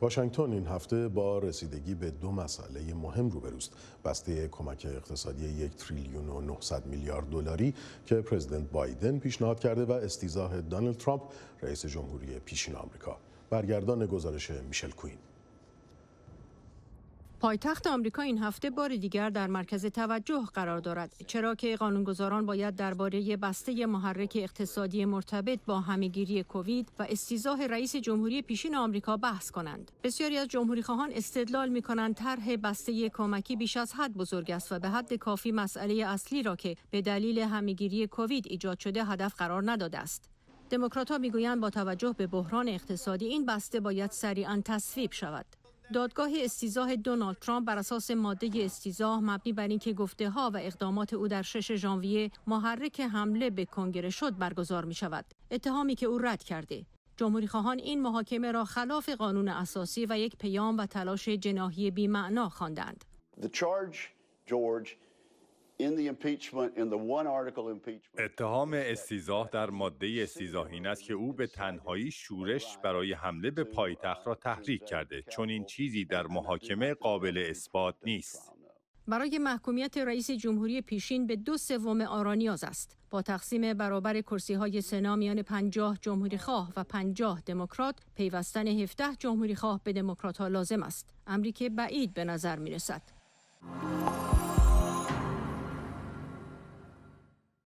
واشنگتن این هفته با رسیدگی به دو مسئله مهم روبروست بسته کمک اقتصادی یک تریلیون و 900 میلیارد دلاری که پرزیدنت بایدن پیشنهاد کرده و استیزاه دانلد ترامپ رئیس جمهوری پیشین آمریکا برگردان گزارش میشل کوین پایتخت آمریکا این هفته بار دیگر در مرکز توجه قرار دارد چرا که قانونگذاران باید درباره بسته محرک اقتصادی مرتبط با همهگیری کووید و استیزاه رئیس جمهوری پیشین آمریکا بحث کنند بسیاری از جمهوری خواهان استدلال می کنند طرح بسته کمکی بیش از حد بزرگ است و به حد کافی مسئله اصلی را که به دلیل همگیری کووید ایجاد شده هدف قرار نداده است دموکراتها میگویند با توجه به بحران اقتصادی این بسته باید سریعا تصویب شود دادگاه استیزاه دونالد ترامپ بر اساس ماده استیزاه مبنی بر اینکه گفته ها و اقدامات او در 6 ژانویه محرک حمله به کنگره شد برگزار می شود اتهامی که او رد کرده جمهوری خواهان این محاکمه را خلاف قانون اساسی و یک پیام و تلاش جناهی بیمعنا خواندند اتهام استیزاه در ماده استیزاه این است که او به تنهایی شورش برای حمله به uh, پایتخت را تحریک کرده چون این چیزی در محاکمه قابل اثبات نیست برای محکومیت رئیس جمهوری پیشین به دو سوم آرانیاز است با تقسیم برابر کرسی های سنا میان 50 جمهوری خواه و 50 دموکرات پیوستن 17 جمهوری خواه به دموکرات ها لازم است امری بعید به نظر می رسد.